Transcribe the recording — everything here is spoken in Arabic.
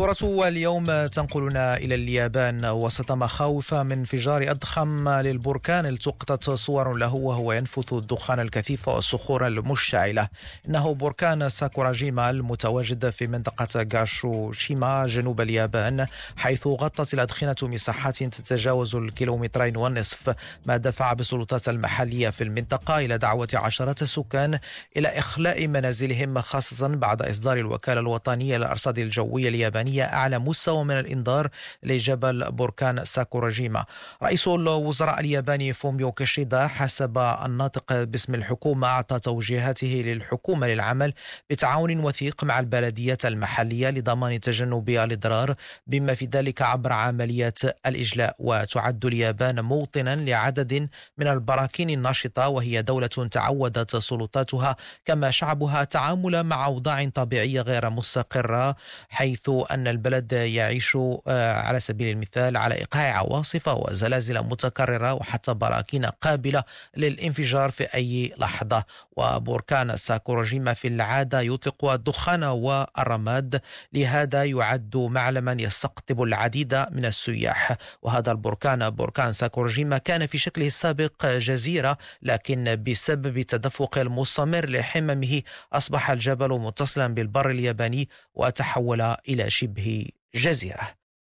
صورة اليوم تنقلنا إلى اليابان وسط مخاوف من انفجار أضخم للبركان التقطت صور له وهو ينفث الدخان الكثيف والصخور المشتعلة إنه بركان ساكوراجيما المتواجد في منطقة غاشوشيما جنوب اليابان حيث غطت الأدخنة مساحات تتجاوز الكيلومترين والنصف ما دفع بسلطات المحلية في المنطقة إلى دعوة عشرات السكان إلى إخلاء منازلهم خاصة بعد إصدار الوكالة الوطنية للأرصاد الجوية اليابانية إنسانية أعلى مستوى من الإنذار لجبل بركان ساكوراجيما رئيس الوزراء الياباني فوميو كيشيدا حسب الناطق باسم الحكومة أعطى توجيهاته للحكومة للعمل بتعاون وثيق مع البلديات المحلية لضمان تجنب الإضرار بما في ذلك عبر عمليات الإجلاء وتعد اليابان موطنا لعدد من البراكين الناشطة وهي دولة تعودت سلطاتها كما شعبها تعامل مع أوضاع طبيعية غير مستقرة حيث أن البلد يعيش آه، على سبيل المثال على إيقاع عواصف وزلازل متكررة وحتى براكين قابلة للانفجار في أي لحظة وبركان ساكوروجيما في العادة يطلق الدخان والرماد لهذا يعد معلما يستقطب العديد من السياح وهذا البركان بركان ساكوروجيما كان في شكله السابق جزيرة لكن بسبب تدفق المستمر لحممه أصبح الجبل متصلا بالبر الياباني وتحول إلى شبه جزيره